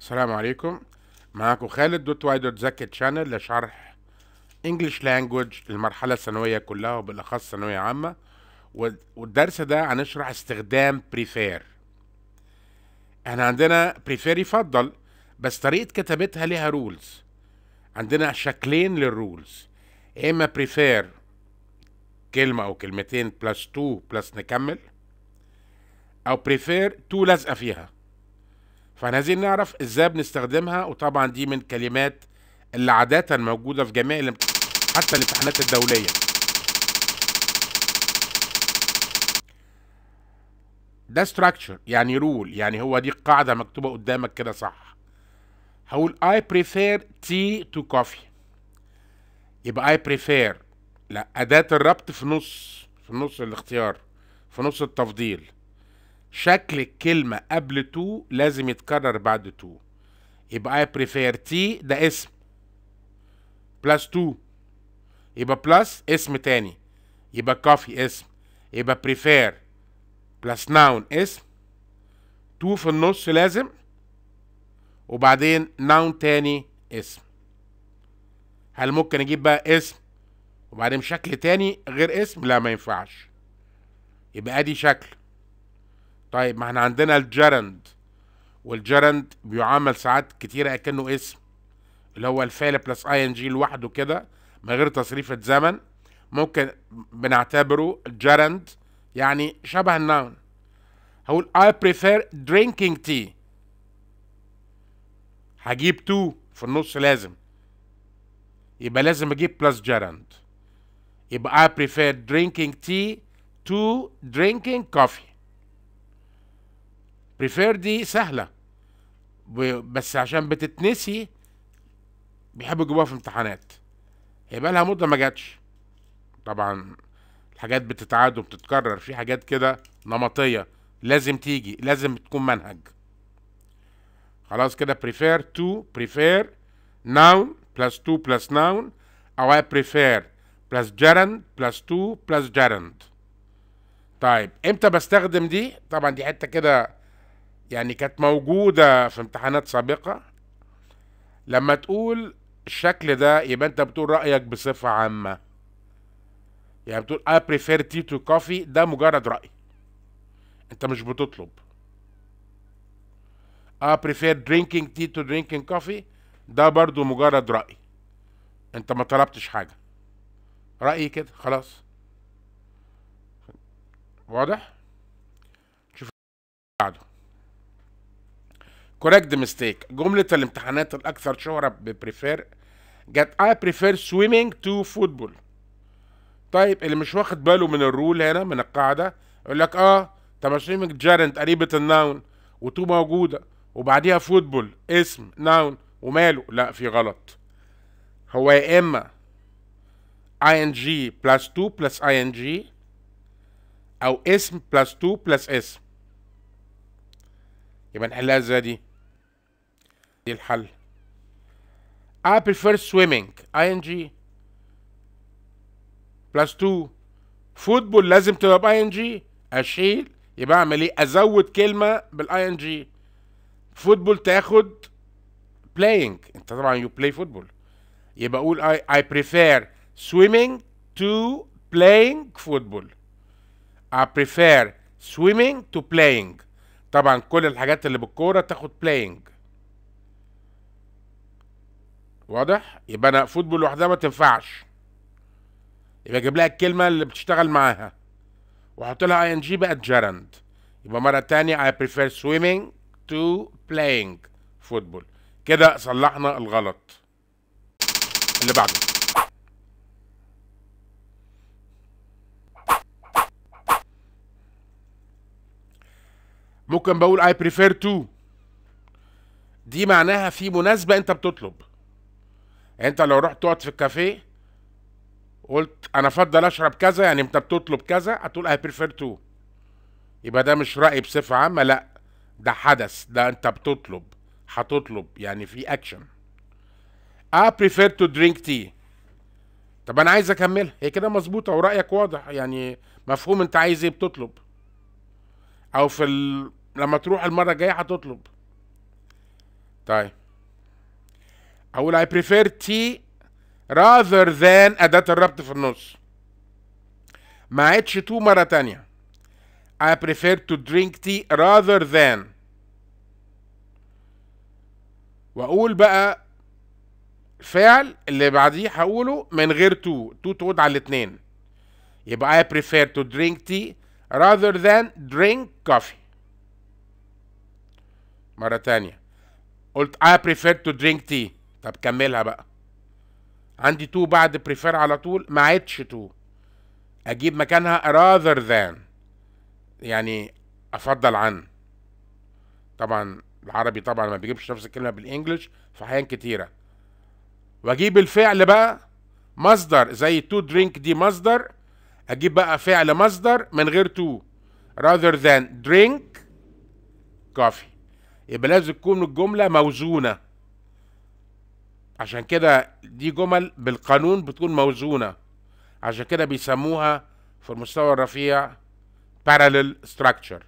السلام عليكم معاكم خالد دوت واي دوت زكي تشانل لشرح انجلش لانجوج المرحله الثانويه كلها وبالاخص ثانويه عامه والدرس ده هنشرح استخدام بريفير احنا عندنا بريفير يفضل بس طريقه كتابتها ليها رولز عندنا شكلين للرولز يا اما بريفير كلمه او كلمتين بلس تو بلس نكمل او بريفير تو لازقه فيها فاحنا عايزين نعرف ازاي بنستخدمها وطبعا دي من كلمات اللي عادة موجودة في جميع الامتحانات حتى الامتحانات الدولية ده structure يعني رول يعني هو دي قاعدة مكتوبة قدامك كده صح هقول I prefer tea to coffee يبقى I prefer لا أداة الربط في نص في نص الاختيار في نص التفضيل شكل الكلمة قبل تو لازم يتكرر بعد تو يبقى I prefer تي ده اسم بلس تو يبقى بلس اسم تاني يبقى كافي اسم يبقى prefer بلس ناون اسم تو في النص لازم وبعدين ناون تاني اسم هل ممكن اجيب بقى اسم وبعدين شكل تاني غير اسم لا ما ينفعش يبقى ادي شكل طيب ما احنا عندنا الجرند والجرند بيعامل ساعات كتيرة كأنه اسم اللي هو الفعل بلس اي ان جي لوحده كده من غير تصريفة زمن ممكن بنعتبره جرند يعني شبه النون هقول I prefer drinking tea هجيب تو في النص لازم يبقى لازم اجيب بلس جرند يبقى I prefer drinking tea to drinking coffee بريفير دي سهله بس عشان بتتنسي بيحبوا يجيبوها في امتحانات هي بقى لها مده ما جاتش طبعا الحاجات بتتعاد وبتتكرر في حاجات كده نمطيه لازم تيجي لازم تكون منهج خلاص كده prefer to prefer noun plus to plus noun أو I prefer plus gerund plus to plus gerund طيب امتى بستخدم دي طبعا دي حته كده يعني كانت موجودة في امتحانات سابقة لما تقول الشكل ده يبقى انت بتقول رأيك بصفة عامة يعني بتقول I prefer tea to coffee ده مجرد رأي انت مش بتطلب I prefer drinking tea to drinking coffee ده برضو مجرد رأي انت ما طلبتش حاجة رأيي كده خلاص واضح؟ كوريكت ميستيك جملة الامتحانات الأكثر شهرة ببريفير جت I prefer swimming to football طيب اللي مش واخد باله من الرول هنا من القاعدة يقول لك اه طب swimming جارنت قريبة الناون وتو موجودة وبعديها فوتبول اسم ناون وماله لا في غلط هو يا إما تو بلس أي إن جي أو اسم بلس تو بلس اسم يبقى نحلها ازاي دي دي الحل I prefer swimming ing plus 2 football لازم تبقى ING اشيل يبقى اعمل ايه ازود كلمه بال ING football تاخد playing انت طبعا you play football يبقى اقول I, I prefer swimming to playing football I prefer swimming to playing طبعا كل الحاجات اللي بالكوره تاخد playing واضح يبقى انا فوتبول لوحدها ما تنفعش يبقى اجيب لها الكلمه اللي بتشتغل معاها واحط لها اي ان جي بقت جيرند يبقى مره تانية اي بريفير سويمينج تو بلاينج فوتبول كده صلحنا الغلط اللي بعده ممكن بقول اي بريفير تو دي معناها في مناسبة أنت بتطلب انت لو رحت تقعد في الكافيه قلت انا افضل اشرب كذا يعني انت بتطلب كذا هتقول اي بريفير تو يبقى ده مش راي بصفه عامه لا ده حدث ده انت بتطلب هتطلب يعني في اكشن اي بريفير تو درينك تي طب انا عايز اكملها هي كده مظبوطه ورايك واضح يعني مفهوم انت عايز ايه بتطلب او في ال... لما تروح المره الجايه هتطلب طيب اقول I prefer T rather than أداة الربط في النص ما عادش تو مرة تانية I prefer to drink tea rather than واقول بقى الفعل اللي بعديه هقوله من غير تو تو تقعد على الاتنين يبقى I prefer to drink tea rather than drink coffee مرة تانية قلت I prefer to drink tea طب كملها بقى عندي تو بعد بريفير على طول ما عدش تو اجيب مكانها rather than يعني افضل عن طبعا العربي طبعا ما بيجيبش نفس الكلمه بالانجلش في احيان كتيره واجيب الفعل بقى مصدر زي تو درينك دي مصدر اجيب بقى فعل مصدر من غير تو rather than drink coffee يبقى لازم تكون الجمله موزونه عشان كده دي جمل بالقانون بتكون موزونة عشان كده بيسموها في المستوى الرفيع parallel structure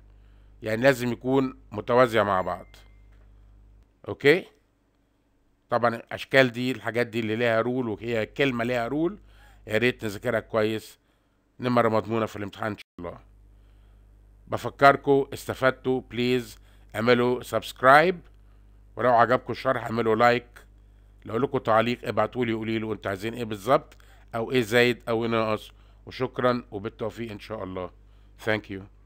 يعني لازم يكون متوازية مع بعض اوكي طبعا الاشكال دي الحاجات دي اللي ليها رول وهي كلمة ليها رول يا ريت نذاكرها كويس نمرة مضمونة في الامتحان ان شاء الله بفكركم استفدتوا بليز اعملوا سبسكرايب ولو عجبكم الشرح اعملوا لايك like لو لكم تعليق ابعتوا لي قولي له انتوا عايزين ايه بالظبط او ايه زايد او ايه ناقص وشكرا وبالتوفيق ان شاء الله ثانك يو